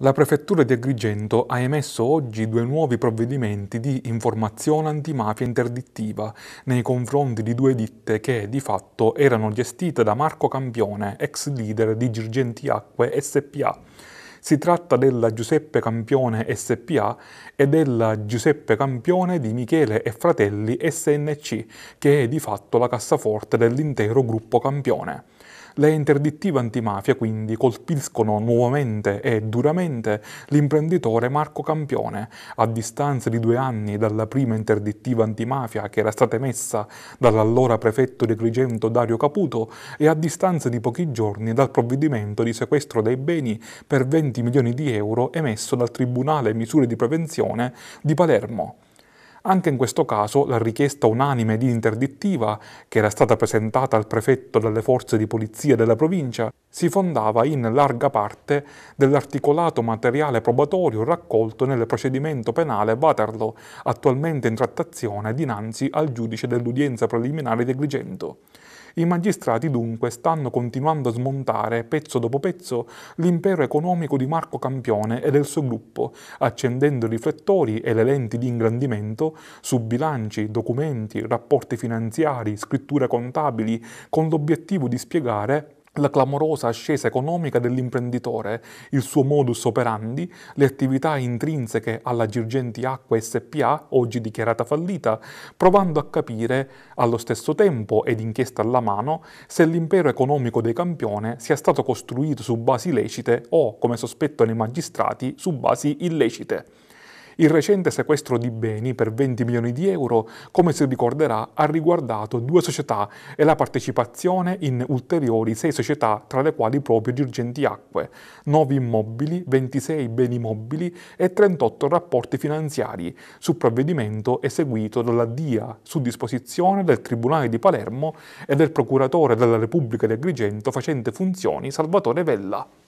La prefettura di Agrigento ha emesso oggi due nuovi provvedimenti di informazione antimafia interdittiva nei confronti di due ditte che di fatto erano gestite da Marco Campione, ex leader di Girgenti Acque SPA. Si tratta della Giuseppe Campione SPA e della Giuseppe Campione di Michele e Fratelli SNC, che è di fatto la cassaforte dell'intero gruppo Campione. Le interdittive antimafia quindi colpiscono nuovamente e duramente l'imprenditore Marco Campione, a distanza di due anni dalla prima interdittiva antimafia che era stata emessa dall'allora prefetto di Agrigento Dario Caputo e a distanza di pochi giorni dal provvedimento di sequestro dei beni per 20 milioni di euro emesso dal Tribunale Misure di Prevenzione di Palermo. Anche in questo caso la richiesta unanime di interdittiva, che era stata presentata al prefetto dalle forze di polizia della provincia, si fondava in larga parte dell'articolato materiale probatorio raccolto nel procedimento penale Waterloo, attualmente in trattazione dinanzi al giudice dell'udienza preliminare di Agrigento. I magistrati dunque stanno continuando a smontare pezzo dopo pezzo l'impero economico di Marco Campione e del suo gruppo, accendendo i riflettori e le lenti di ingrandimento su bilanci, documenti, rapporti finanziari, scritture contabili, con l'obiettivo di spiegare la clamorosa ascesa economica dell'imprenditore, il suo modus operandi, le attività intrinseche alla Girgenti Acqua SPA, oggi dichiarata fallita, provando a capire allo stesso tempo ed inchiesta alla mano se l'impero economico dei campione sia stato costruito su basi lecite o, come sospettano i magistrati, su basi illecite. Il recente sequestro di beni per 20 milioni di euro, come si ricorderà, ha riguardato due società e la partecipazione in ulteriori sei società, tra le quali proprio Girgenti Acque, 9 immobili, 26 beni mobili e 38 rapporti finanziari, su provvedimento eseguito dalla DIA su disposizione del Tribunale di Palermo e del Procuratore della Repubblica di Agrigento facente funzioni Salvatore Vella.